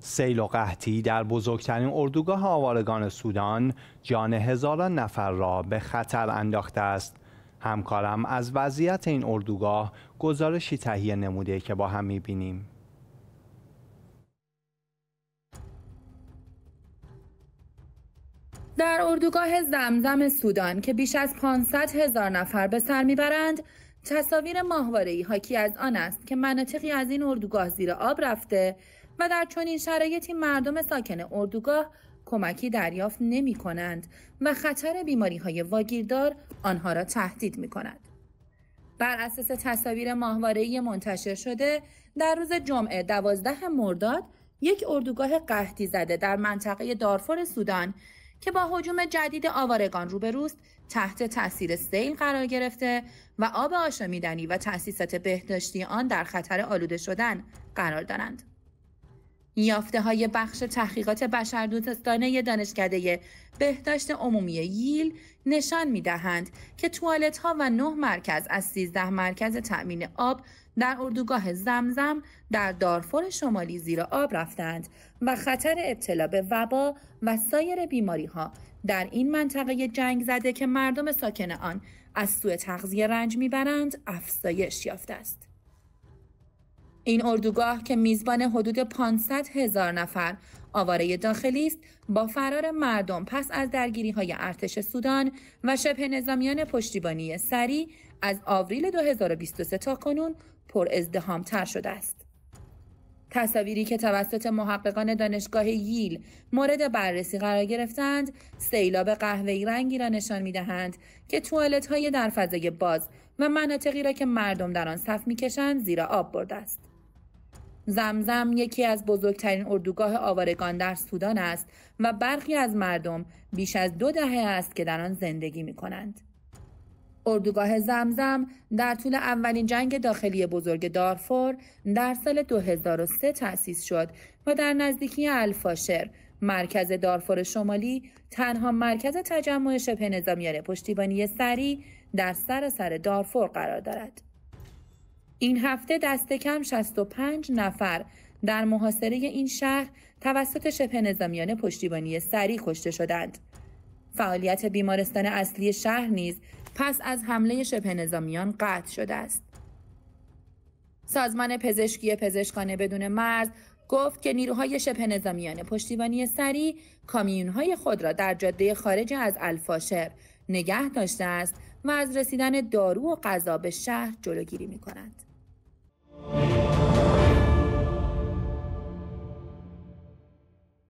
سیل و در بزرگترین اردوگاه آوارگان سودان جان هزاران نفر را به خطر انداخته است. همکارم از وضعیت این اردوگاه گزارشی تهیه نموده که با هم میبینیم. در اردوگاه زمزم سودان که بیش از 500 هزار نفر به سر میبرند تصاویر ای حاکی از آن است که مناطقی از این اردوگاه زیر آب رفته و در چنین شرایطی مردم ساکن اردوگاه کمکی دریافت نمی کنند و خطر بیماری های واگیردار آنها را تهدید می کند. بر اساس تصاویر ماهواره‌ای منتشر شده در روز جمعه دوازده مرداد یک اردوگاه قهدی زده در منطقه دارفور سودان که با حجوم جدید آوارگان روبروست تحت تاثیر سیل قرار گرفته و آب آشامیدنی و تأسیسات بهداشتی آن در خطر آلوده شدن قرار دارند. یافته های بخش تحقیقات بشردوستانه دانشکده بهداشت عمومی ییل نشان می دهند که توالت ها و نه مرکز از 13 مرکز تأمین آب در اردوگاه زمزم در دارفور شمالی زیر آب رفتند و خطر ابتلا به وبا و سایر بیماری ها در این منطقه جنگ زده که مردم ساکن آن از سوء تغذیه رنج میبرند افزایش یافته است. این اردوگاه که میزبان حدود 500 هزار نفر آواره داخلی است با فرار مردم پس از درگیری های ارتش سودان و شبه نظامیان پشتیبانی سری از آوریل 2023 تا کنون پر ازدهام تر شده است. تصاویری که توسط محققان دانشگاه ییل مورد بررسی قرار گرفتند سیلاب قهوه‌ای رنگی را نشان میدهند که توالت های در فضای باز و مناطقی را که مردم در آن صف میکشند زیر آب برده است زمزم یکی از بزرگترین اردوگاه آوارگان در سودان است و برخی از مردم بیش از دو دهه است که در آن زندگی می کنند. اردوگاه زمزم در طول اولین جنگ داخلی بزرگ دارفور در سال 2003 تأسیس شد و در نزدیکی الفاشر مرکز دارفور شمالی تنها مرکز تجمع شبه نظامیان پشتیبانی سری در سراسر سر دارفور قرار دارد. این هفته دست کم 65 نفر در محاصره این شهر توسط شبه نظامیان پشتیبانی سری کشته شدند. فعالیت بیمارستان اصلی شهر نیز پس از حمله شبه نظامیان قطع شده است. سازمان پزشکی پزشکانه بدون مرز گفت که نیروهای شبه نظامیان پشتیبانی سری کامیونهای خود را در جاده خارج از الفاشر نگه داشته است و از رسیدن دارو و غذا به شهر جلوگیری می کند.